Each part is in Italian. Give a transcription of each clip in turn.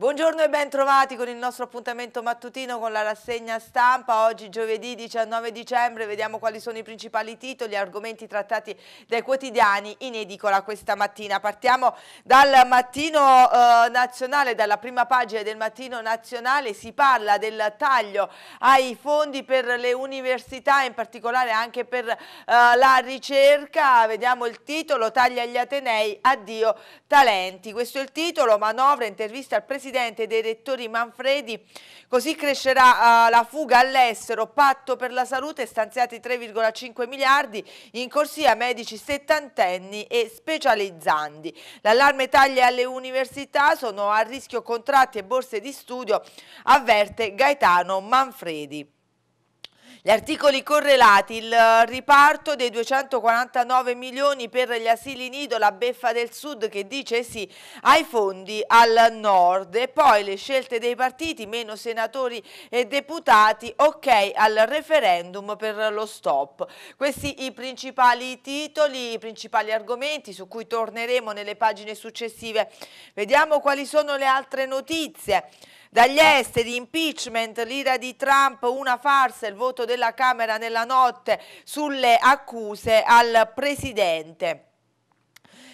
Buongiorno e ben trovati con il nostro appuntamento mattutino con la rassegna stampa. Oggi giovedì 19 dicembre vediamo quali sono i principali titoli e argomenti trattati dai quotidiani in edicola questa mattina. Partiamo dal mattino eh, nazionale, dalla prima pagina del mattino nazionale si parla del taglio ai fondi per le università, in particolare anche per eh, la ricerca. Vediamo il titolo, taglia agli Atenei, addio talenti. Questo è il titolo, manovra, intervista al Presidente presidente dei rettori Manfredi, così crescerà uh, la fuga all'estero, patto per la salute stanziati 3,5 miliardi, in corsia medici settantenni e specializzandi. L'allarme taglia alle università, sono a rischio contratti e borse di studio, avverte Gaetano Manfredi. Gli articoli correlati, il eh, riparto dei 249 milioni per gli asili nido, la beffa del sud che dice sì ai fondi al nord e poi le scelte dei partiti, meno senatori e deputati, ok al referendum per lo stop. Questi i principali titoli, i principali argomenti su cui torneremo nelle pagine successive. Vediamo quali sono le altre notizie. Dagli esteri, impeachment, l'ira di Trump, una farsa, il voto della Camera nella notte sulle accuse al Presidente.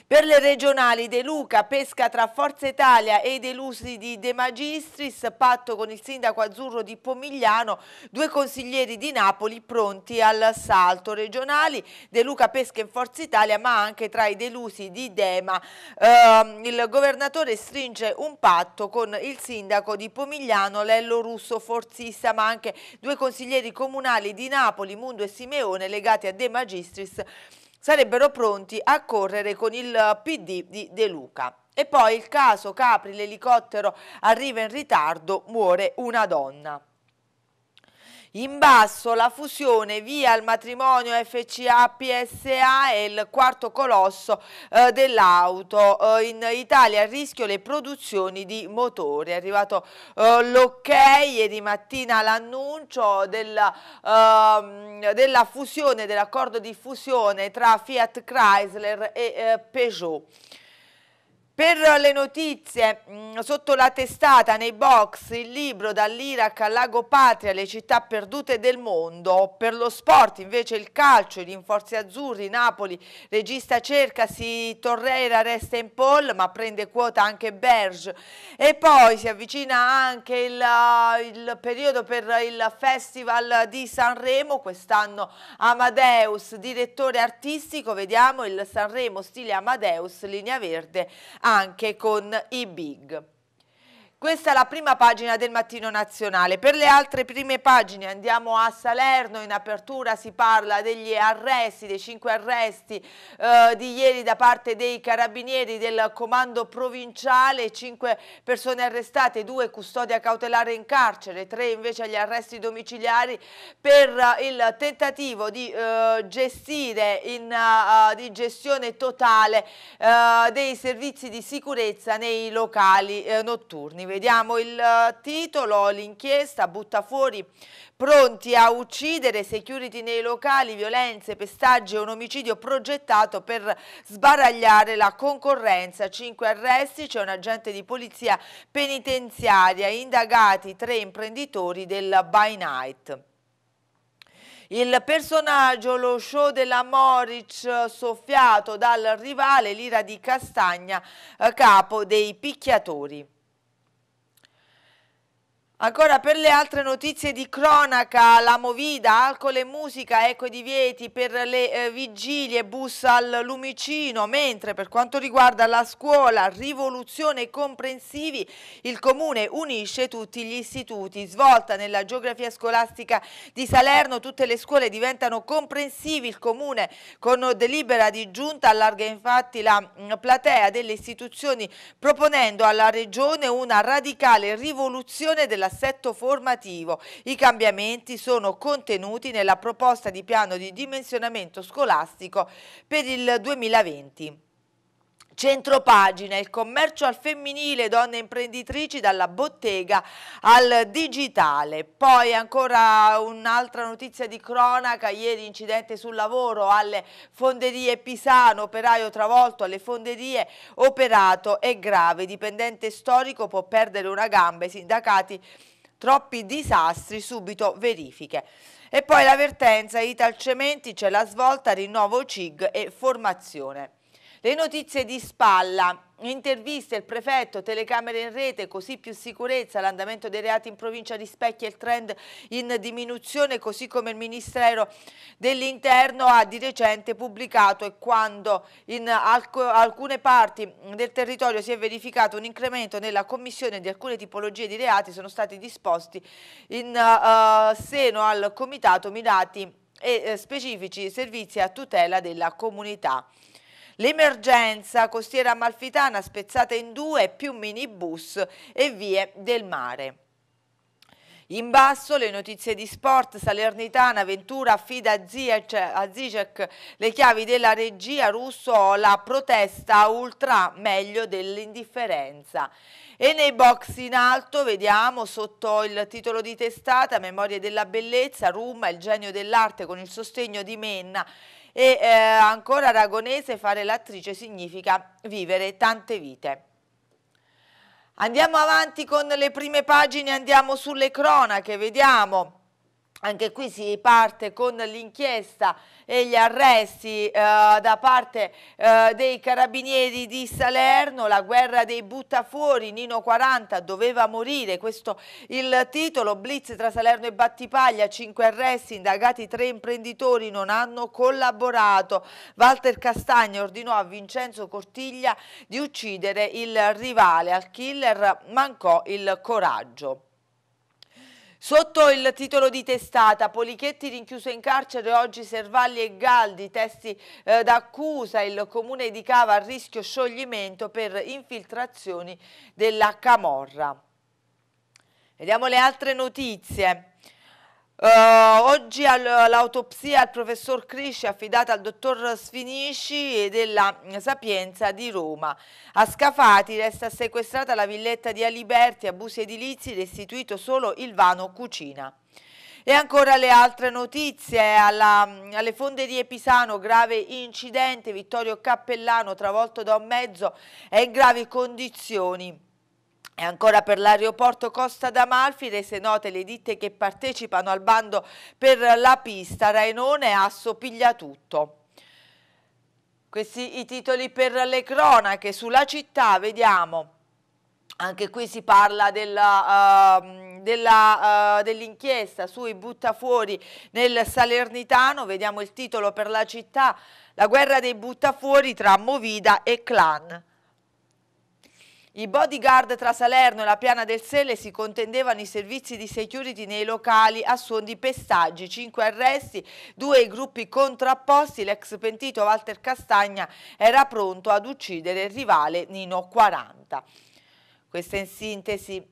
Per le regionali De Luca, pesca tra Forza Italia e i delusi di De Magistris, patto con il sindaco azzurro di Pomigliano, due consiglieri di Napoli pronti all'assalto. Regionali De Luca pesca in Forza Italia ma anche tra i delusi di Dema. Eh, il governatore stringe un patto con il sindaco di Pomigliano, Lello Russo Forzista, ma anche due consiglieri comunali di Napoli, Mundo e Simeone, legati a De Magistris, sarebbero pronti a correre con il eh, PD di De Luca. E poi il caso Capri, l'elicottero arriva in ritardo, muore una donna. In basso la fusione via il matrimonio FCA-PSA è il quarto colosso eh, dell'auto. Eh, in Italia a rischio le produzioni di motori. È arrivato eh, l'ok ieri mattina l'annuncio della, ehm, della, fusione, dell'accordo di fusione tra Fiat Chrysler e eh, Peugeot. Per le notizie, mm, sotto la testata nei box, il libro dall'Iraq al Lago Patria, le città perdute del mondo. Per lo sport invece il calcio, i rinforzi azzurri, Napoli, regista cercasi, Torreira resta in pole ma prende quota anche Berge. E poi si avvicina anche il, uh, il periodo per il Festival di Sanremo, quest'anno Amadeus, direttore artistico, vediamo il Sanremo stile Amadeus, linea verde anche con i big. Questa è la prima pagina del Mattino Nazionale. Per le altre prime pagine andiamo a Salerno, in apertura si parla degli arresti, dei cinque arresti eh, di ieri da parte dei carabinieri del comando provinciale, cinque persone arrestate, due custodia cautelare in carcere, tre invece agli arresti domiciliari per eh, il tentativo di eh, gestire in eh, di gestione totale eh, dei servizi di sicurezza nei locali eh, notturni. Vediamo il eh, titolo, l'inchiesta butta fuori pronti a uccidere, security nei locali, violenze, pestaggi e un omicidio progettato per sbaragliare la concorrenza. Cinque arresti, c'è un agente di polizia penitenziaria, indagati tre imprenditori del By Night. Il personaggio, lo show della Moric soffiato dal rivale, l'ira di Castagna, eh, capo dei picchiatori. Ancora per le altre notizie di cronaca, la Movida, alcol e musica, ecco i divieti per le eh, vigilie, bus al lumicino, mentre per quanto riguarda la scuola, rivoluzione comprensivi, il Comune unisce tutti gli istituti. Svolta nella geografia scolastica di Salerno, tutte le scuole diventano comprensivi, il Comune con delibera di giunta allarga infatti la mh, mm, platea delle istituzioni proponendo alla Regione una radicale rivoluzione della assetto formativo. I cambiamenti sono contenuti nella proposta di piano di dimensionamento scolastico per il 2020. Centropagina, il commercio al femminile, donne imprenditrici dalla bottega al digitale. Poi ancora un'altra notizia di cronaca, ieri incidente sul lavoro alle fonderie Pisano, operaio travolto alle fonderie, operato è grave, dipendente storico può perdere una gamba, i sindacati troppi disastri, subito verifiche. E poi l'avvertenza, Italcementi c'è la svolta, rinnovo CIG e formazione. Le notizie di spalla. Interviste, il prefetto, telecamere in rete, così più sicurezza, l'andamento dei reati in provincia rispecchia il trend in diminuzione, così come il Ministero dell'Interno ha di recente pubblicato e quando in alc alcune parti del territorio si è verificato un incremento nella commissione di alcune tipologie di reati sono stati disposti in uh, seno al Comitato mirati e uh, specifici servizi a tutela della comunità. L'emergenza costiera amalfitana spezzata in due più minibus e vie del mare. In basso le notizie di sport, Salernitana, Ventura affida a Zizek le chiavi della regia, Russo la protesta ultra meglio dell'indifferenza. E nei box in alto vediamo sotto il titolo di testata Memorie della bellezza, Roma, il genio dell'arte con il sostegno di Menna e eh, ancora Aragonese, fare l'attrice significa vivere tante vite. Andiamo avanti con le prime pagine, andiamo sulle cronache, vediamo. Anche qui si parte con l'inchiesta e gli arresti eh, da parte eh, dei carabinieri di Salerno, la guerra dei buttafuori, Nino 40 doveva morire, questo il titolo, blitz tra Salerno e Battipaglia, cinque arresti, indagati tre imprenditori non hanno collaborato, Walter Castagna ordinò a Vincenzo Cortiglia di uccidere il rivale, al killer mancò il coraggio. Sotto il titolo di testata, Polichetti rinchiuso in carcere, oggi Servalli e Galdi, testi eh, d'accusa, il comune di Cava a rischio scioglimento per infiltrazioni della Camorra. Vediamo le altre notizie. Uh, oggi all'autopsia al professor Cresci affidata al dottor Sfinisci e della Sapienza di Roma. A Scafati resta sequestrata la villetta di Aliberti, abusi edilizi, restituito solo il vano cucina. E ancora le altre notizie, Alla, alle fonderie Pisano grave incidente, Vittorio Cappellano travolto da un mezzo è in gravi condizioni. E ancora per l'aeroporto Costa d'Amalfi rese note le ditte che partecipano al bando per la pista Rainone assopiglia tutto. Questi i titoli per le cronache sulla città, vediamo. Anche qui si parla ehm, eh, dell'inchiesta uh, dell uh, dell sui buttafuori nel Salernitano, vediamo il titolo per la città, la guerra dei buttafuori tra Movida e Clan. I bodyguard tra Salerno e la Piana del Sele si contendevano i servizi di security nei locali a suon di pestaggi, cinque arresti, due gruppi contrapposti, l'ex pentito Walter Castagna era pronto ad uccidere il rivale Nino 40. Questa in sintesi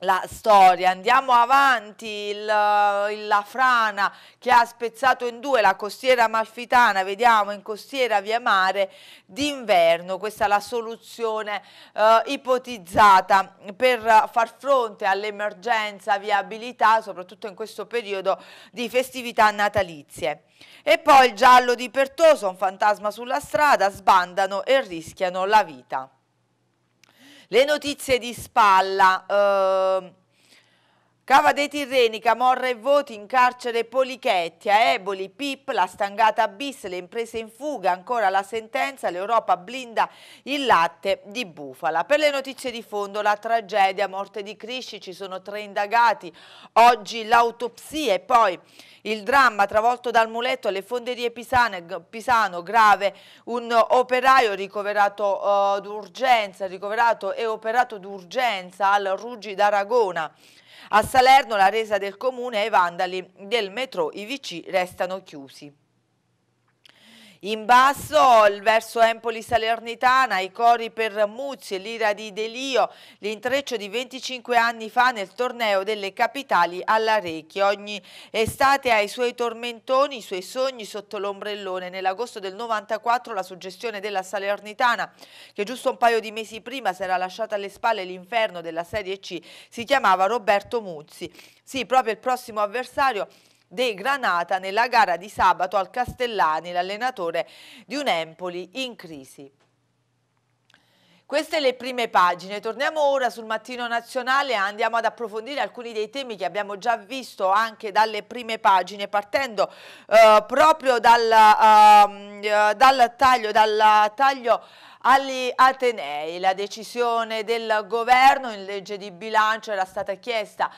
la storia, andiamo avanti, il, la frana che ha spezzato in due la costiera amalfitana, vediamo in costiera via mare d'inverno, questa è la soluzione eh, ipotizzata per far fronte all'emergenza viabilità, soprattutto in questo periodo di festività natalizie. E poi il giallo di Pertoso, un fantasma sulla strada, sbandano e rischiano la vita. Le notizie di spalla. Eh, Cava dei Tirreni, Camorra e Voti, in carcere Polichecchia, Eboli, PIP, la stangata bis, le imprese in fuga, ancora la sentenza, l'Europa blinda il latte di bufala. Per le notizie di fondo, la tragedia, morte di Crisci, ci sono tre indagati, oggi l'autopsia e poi il dramma travolto dal muletto alle fonderie Pisano, Pisano grave, un operaio ricoverato uh, d'urgenza, ricoverato e operato d'urgenza al Ruggi d'Aragona. A Salerno la resa del comune e i vandali del metro IVC restano chiusi. In basso il verso Empoli-Salernitana, i cori per Muzzi e l'ira di Delio, l'intreccio di 25 anni fa nel torneo delle capitali all'Arecchi. Ogni estate ha i suoi tormentoni, i suoi sogni sotto l'ombrellone. Nell'agosto del 94 la suggestione della Salernitana, che giusto un paio di mesi prima si era lasciata alle spalle l'inferno della Serie C, si chiamava Roberto Muzzi. Sì, proprio il prossimo avversario De Granata nella gara di sabato al Castellani, l'allenatore di un Empoli in crisi. Queste le prime pagine, torniamo ora sul mattino nazionale e andiamo ad approfondire alcuni dei temi che abbiamo già visto anche dalle prime pagine partendo eh, proprio dal, eh, dal taglio, dal taglio agli Atenei la decisione del governo in legge di bilancio era stata chiesta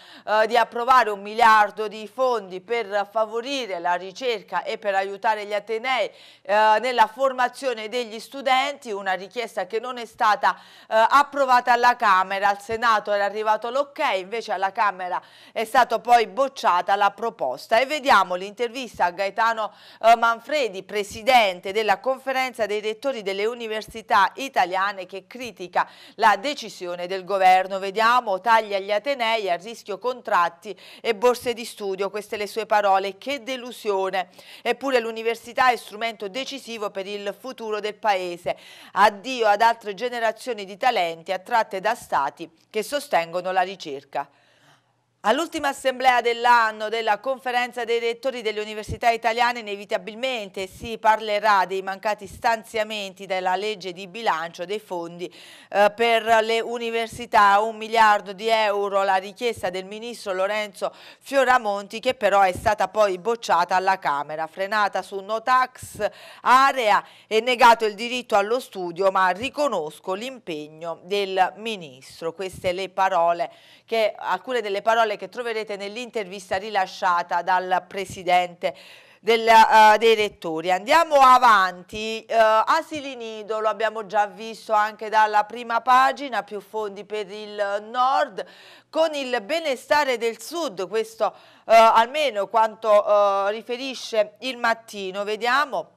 eh, di approvare un miliardo di fondi per favorire la ricerca e per aiutare gli Atenei eh, nella formazione degli studenti, una richiesta che non è stata eh, approvata alla Camera, al Senato era arrivato l'ok, invece alla Camera è stata poi bocciata la proposta e vediamo l'intervista a Gaetano eh, Manfredi, presidente della conferenza dei rettori delle università comunità italiane che critica la decisione del governo. Vediamo tagli agli Atenei, a rischio contratti e borse di studio. Queste le sue parole. Che delusione. Eppure l'università è strumento decisivo per il futuro del Paese. Addio ad altre generazioni di talenti attratte da stati che sostengono la ricerca. All'ultima assemblea dell'anno della conferenza dei rettori delle università italiane inevitabilmente si parlerà dei mancati stanziamenti della legge di bilancio dei fondi eh, per le università, un miliardo di euro la richiesta del ministro Lorenzo Fioramonti che però è stata poi bocciata alla Camera, frenata su no tax area e negato il diritto allo studio ma riconosco l'impegno del ministro. Queste le parole che, alcune delle parole che troverete nell'intervista rilasciata dal Presidente del, uh, dei rettori. Andiamo avanti, uh, Asili Nido lo abbiamo già visto anche dalla prima pagina, più fondi per il nord, con il benestare del sud, questo uh, almeno quanto riferisce il mattino, vediamo.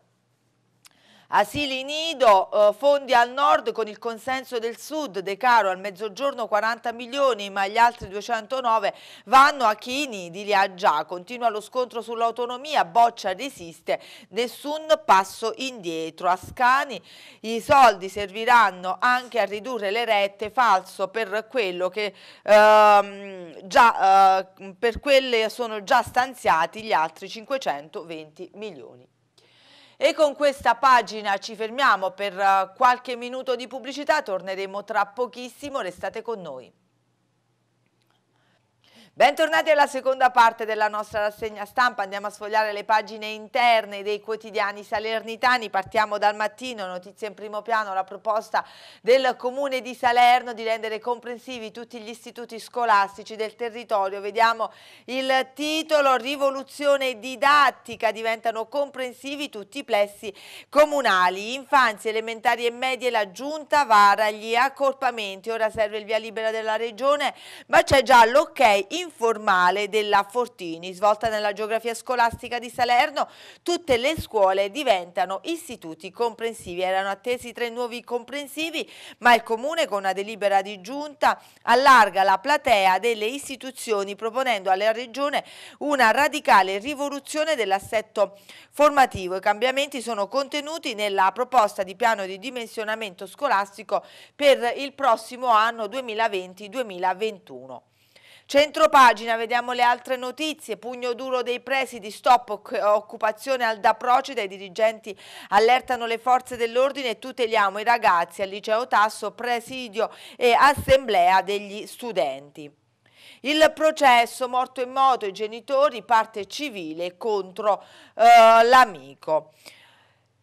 Asili nido, eh, fondi al nord con il consenso del sud, De Caro al mezzogiorno 40 milioni ma gli altri 209 vanno a Chini di nidi li già. Continua lo scontro sull'autonomia, Boccia resiste, nessun passo indietro. A Scani i soldi serviranno anche a ridurre le rette, falso per quello che ehm, già, eh, per quelle sono già stanziati gli altri 520 milioni. E con questa pagina ci fermiamo per eh, qualche minuto di pubblicità, torneremo tra pochissimo, restate con noi. Bentornati alla seconda parte della nostra rassegna stampa, andiamo a sfogliare le pagine interne dei quotidiani salernitani, partiamo dal mattino, notizia in primo piano, la proposta del Comune di Salerno di rendere comprensivi tutti gli istituti scolastici del territorio, vediamo il titolo Rivoluzione didattica, diventano comprensivi tutti i plessi comunali, infanzia, elementari e medie, la giunta vara gli accorpamenti, ora serve il via libera della regione, ma c'è già l'ok ok informale della Fortini, svolta nella geografia scolastica di Salerno. Tutte le scuole diventano istituti comprensivi. Erano attesi tre nuovi comprensivi, ma il Comune con una delibera di giunta allarga la platea delle istituzioni proponendo alla Regione una radicale rivoluzione dell'assetto formativo. I cambiamenti sono contenuti nella proposta di piano di dimensionamento scolastico per il prossimo anno 2020-2021. Centro pagina, vediamo le altre notizie, pugno duro dei presidi, stop occupazione al Da Procida, i dirigenti allertano le forze dell'ordine e tuteliamo i ragazzi al liceo Tasso, presidio e assemblea degli studenti. Il processo morto in moto, i genitori, parte civile contro eh, l'amico.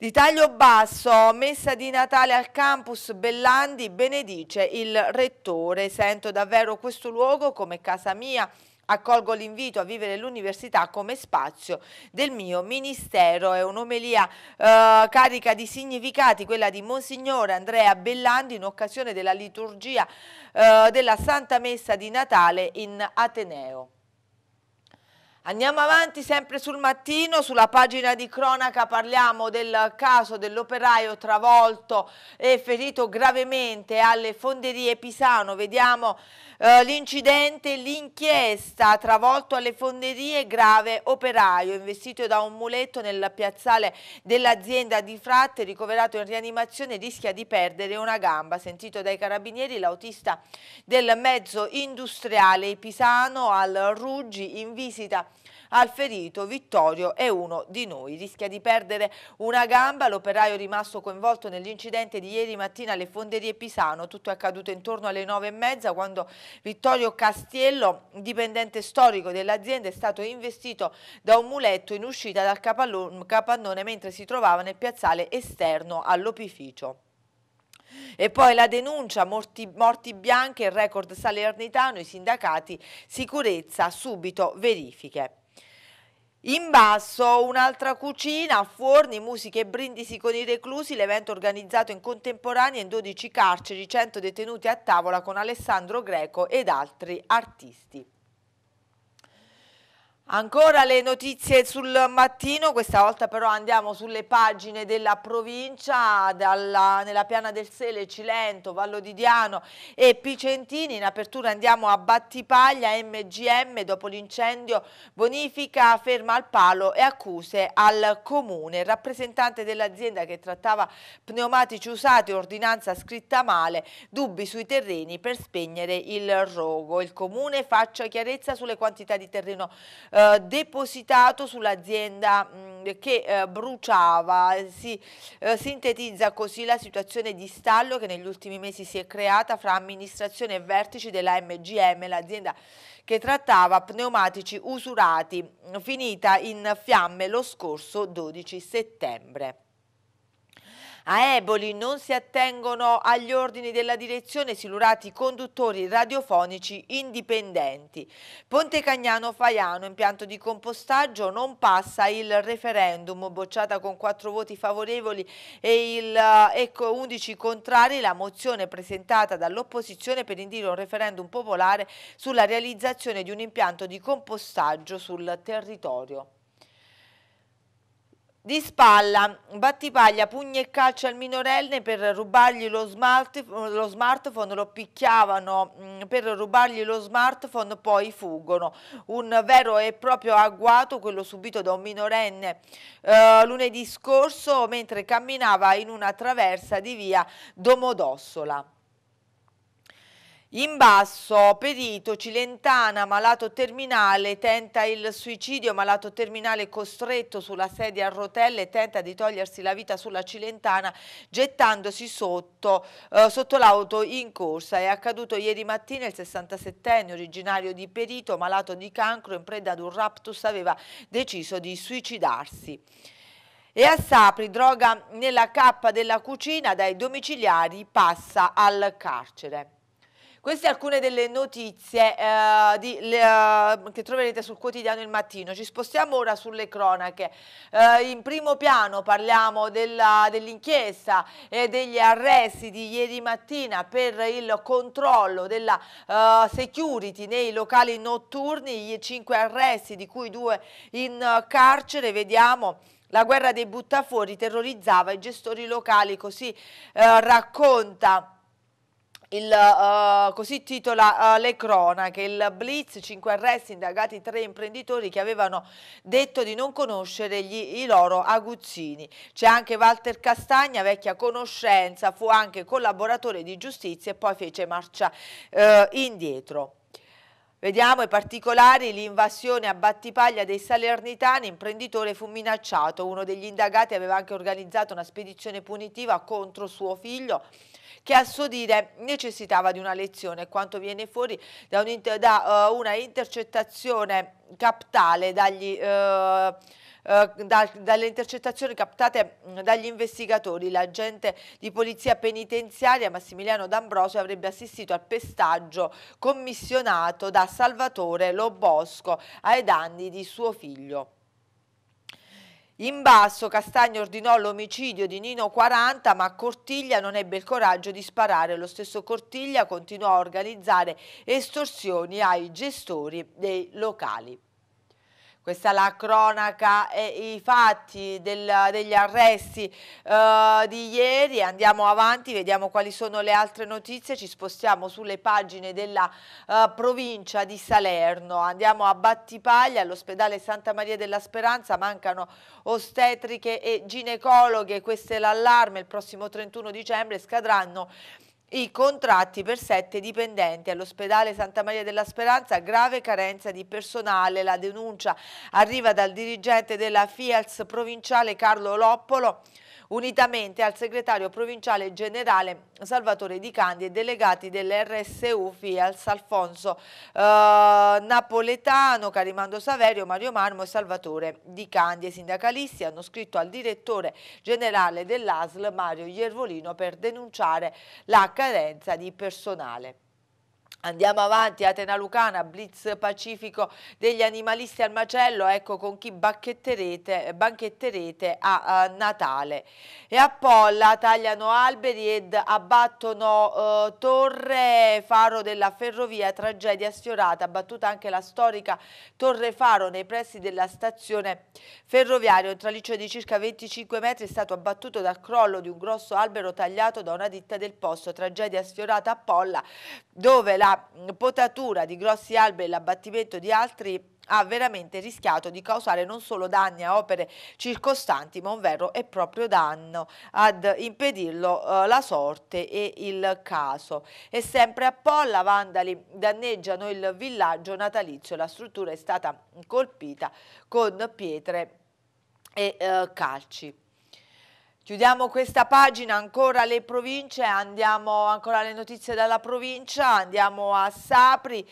Di taglio basso, messa di Natale al campus Bellandi, benedice il rettore. Sento davvero questo luogo come casa mia. Accolgo l'invito a vivere l'università come spazio del mio ministero. È un'omelia eh, carica di significati, quella di Monsignore Andrea Bellandi in occasione della liturgia eh, della Santa Messa di Natale in Ateneo. Andiamo avanti sempre sul mattino, sulla pagina di cronaca parliamo del caso dell'operaio travolto e ferito gravemente alle fonderie Pisano, vediamo eh, l'incidente, l'inchiesta travolto alle fonderie grave operaio investito da un muletto nel piazzale dell'azienda di Fratte, ricoverato in rianimazione rischia di perdere una gamba, sentito dai carabinieri l'autista del mezzo industriale Pisano al Ruggi in visita al ferito Vittorio è uno di noi. Rischia di perdere una gamba, l'operaio rimasto coinvolto nell'incidente di ieri mattina alle fonderie Pisano, tutto è accaduto intorno alle nove e mezza quando Vittorio Castiello, dipendente storico dell'azienda, è stato investito da un muletto in uscita dal capannone mentre si trovava nel piazzale esterno all'opificio. E poi la denuncia, morti, morti bianche, il record salernitano, i sindacati, sicurezza, subito verifiche. In basso un'altra cucina, forni, musiche e brindisi con i reclusi, l'evento organizzato in contemporanea in 12 carceri, 100 detenuti a tavola con Alessandro Greco ed altri artisti. Ancora le notizie sul mattino, questa volta però andiamo sulle pagine della provincia, dalla, nella piana del Sele, Cilento, Vallo di Diano e Picentini. In apertura andiamo a Battipaglia, MGM, dopo l'incendio bonifica, ferma al palo e accuse al comune. Il rappresentante dell'azienda che trattava pneumatici usati, ordinanza scritta male, dubbi sui terreni per spegnere il rogo. Il comune faccia chiarezza sulle quantità di terreno eh, eh, depositato sull'azienda mh, mm, che eh, bruciava. Eh, si eh, sintetizza così la situazione di stallo che negli ultimi mesi si è creata fra amministrazione e vertici della MGM, l'azienda che trattava pneumatici usurati, finita in fiamme lo scorso 12 settembre. A Eboli non si attengono agli ordini della direzione silurati conduttori radiofonici indipendenti. Ponte Cagnano Faiano, impianto di compostaggio, non passa il referendum, bocciata con quattro voti favorevoli e, il, e eh, 11 ecco, contrari la mozione presentata dall'opposizione per indire un referendum popolare sulla realizzazione di un impianto di compostaggio sul territorio. Di spalla, battipaglia, pugni e calci al minorenne per rubargli lo, smart, lo smartphone, lo picchiavano mm, per rubargli lo smartphone, poi fuggono. Un vero e proprio agguato quello subito da un minorenne eh, lunedì scorso mentre camminava in una traversa di via Domodossola. In basso, perito, Cilentana, malato terminale, tenta il suicidio, malato terminale costretto sulla sedia a rotelle, tenta di togliersi la vita sulla Cilentana gettandosi sotto, eh, sotto l'auto in corsa. È accaduto ieri mattina, il 67enne originario di Perito, malato di cancro, in preda ad un raptus, aveva deciso di suicidarsi. E a Sapri, droga nella cappa della cucina, dai domiciliari passa al carcere. Queste alcune delle notizie eh, di, uh, che troverete sul quotidiano Il Mattino. Ci spostiamo ora sulle cronache. Eh, in primo piano parliamo dell'inchiesta dell e degli arresti di ieri mattina per il controllo della uh, security nei locali notturni. I cinque arresti, di cui due in carcere, vediamo... La guerra dei buttafuori terrorizzava i gestori locali, così eh, racconta il, uh, così titola uh, le cronache, il blitz, 5 arresti, indagati 3 imprenditori che avevano detto di non conoscere gli, i loro aguzzini. C'è anche Walter Castagna, vecchia conoscenza, fu anche collaboratore di giustizia e poi fece marcia uh, indietro. Vediamo i particolari, l'invasione a Battipaglia dei Salernitani, imprenditore fu minacciato, uno degli indagati aveva anche organizzato una spedizione punitiva contro suo figlio che a suo dire necessitava di una lezione, quanto viene fuori da, un da uh, una intercettazione captale dagli... Uh, eh, da, dalle intercettazioni captate mm, dagli investigatori. L'agente di polizia penitenziaria Massimiliano D'Ambrosio avrebbe assistito al pestaggio commissionato da Salvatore Lobosco ai danni di suo figlio. In basso Castagno ordinò l'omicidio di Nino 40 ma Cortiglia non ebbe il coraggio di sparare. Lo stesso Cortiglia continuò a organizzare estorsioni ai gestori dei locali questa è la cronaca e i fatti del, degli arresti uh, di ieri. Andiamo avanti, vediamo quali sono le altre notizie, ci spostiamo sulle pagine della uh, provincia di Salerno. Andiamo a Battipaglia, all'ospedale Santa Maria della Speranza, mancano ostetriche e ginecologhe, questo è l'allarme, il prossimo 31 dicembre scadranno i contratti per sette dipendenti all'ospedale Santa Maria della Speranza, grave carenza di personale. La denuncia arriva dal dirigente della FIALS provinciale Carlo Loppolo unitamente al segretario provinciale generale Salvatore Di Candi e delegati dell'RSU Fias Alfonso eh, Napoletano, Carimando Saverio, Mario Marmo e Salvatore Di Candi. I sindacalisti hanno scritto al direttore generale dell'ASL Mario Iervolino per denunciare la carenza di personale. Andiamo avanti, Atena Lucana, blitz pacifico degli animalisti al macello, ecco con chi bacchetterete, banchetterete a, a Natale. E a Polla tagliano alberi ed abbattono eh, torre faro della ferrovia, tragedia sfiorata, abbattuta anche la storica torre faro nei pressi della stazione ferroviaria. Un traliccio di circa 25 metri è stato abbattuto dal crollo di un grosso albero tagliato da una ditta del posto, tragedia sfiorata a Polla, dove la la mm, potatura di grossi alberi e l'abbattimento di altri ha veramente rischiato di causare non solo danni a opere circostanti ma un vero e proprio danno ad impedirlo eh, la sorte e il caso e sempre a Polla vandali danneggiano il villaggio natalizio la struttura è stata colpita con pietre e eh, calci Chiudiamo questa pagina, ancora le province, andiamo ancora alle notizie dalla provincia, andiamo a Sapri.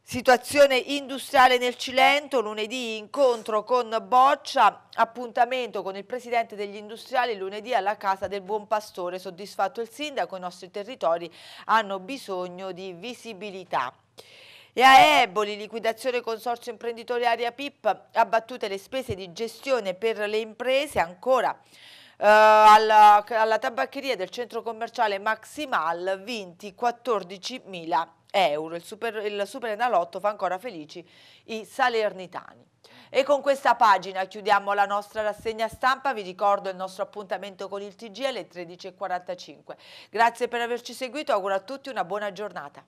Situazione industriale nel Cilento, lunedì incontro con Boccia, appuntamento con il presidente degli industriali lunedì alla Casa del Buon Pastore. Soddisfatto il sindaco, i nostri territori hanno bisogno di visibilità. E a Eboli, liquidazione consorzio imprenditoriale PIP, abbattute le spese di gestione per le imprese ancora. Eh, alla, alla tabaccheria del centro commerciale Maximal vinti 14.000 euro. Il super, il super Enalotto fa ancora felici i salernitani. E con questa pagina chiudiamo la nostra rassegna stampa, vi ricordo il nostro appuntamento con il TG alle 13.45. Grazie per averci seguito, auguro a tutti una buona giornata.